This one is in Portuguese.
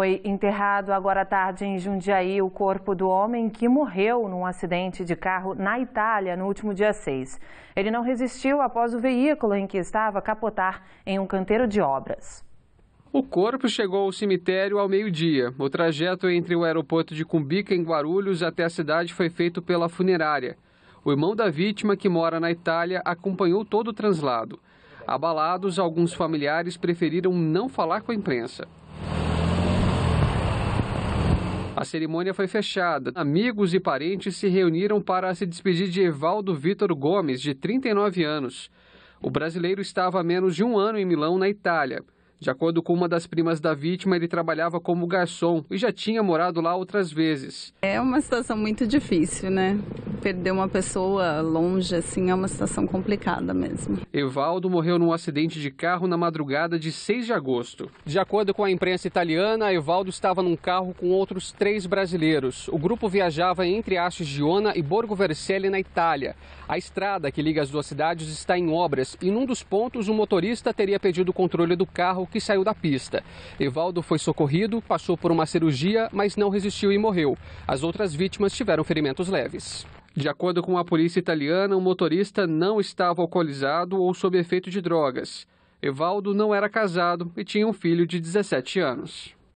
Foi enterrado agora à tarde em Jundiaí o corpo do homem que morreu num acidente de carro na Itália no último dia 6. Ele não resistiu após o veículo em que estava capotar em um canteiro de obras. O corpo chegou ao cemitério ao meio-dia. O trajeto entre o aeroporto de Cumbica, em Guarulhos, até a cidade foi feito pela funerária. O irmão da vítima, que mora na Itália, acompanhou todo o translado. Abalados, alguns familiares preferiram não falar com a imprensa. cerimônia foi fechada. Amigos e parentes se reuniram para se despedir de Evaldo Vitor Gomes, de 39 anos. O brasileiro estava há menos de um ano em Milão, na Itália. De acordo com uma das primas da vítima, ele trabalhava como garçom e já tinha morado lá outras vezes. É uma situação muito difícil, né? Perder uma pessoa longe assim é uma situação complicada mesmo. Evaldo morreu num acidente de carro na madrugada de 6 de agosto. De acordo com a imprensa italiana, Evaldo estava num carro com outros três brasileiros. O grupo viajava entre Assis Giona e Borgo Vercelli, na Itália. A estrada que liga as duas cidades está em obras e num dos pontos o motorista teria pedido o controle do carro que saiu da pista. Evaldo foi socorrido, passou por uma cirurgia, mas não resistiu e morreu. As outras vítimas tiveram ferimentos leves. De acordo com a polícia italiana, o motorista não estava alcoolizado ou sob efeito de drogas. Evaldo não era casado e tinha um filho de 17 anos.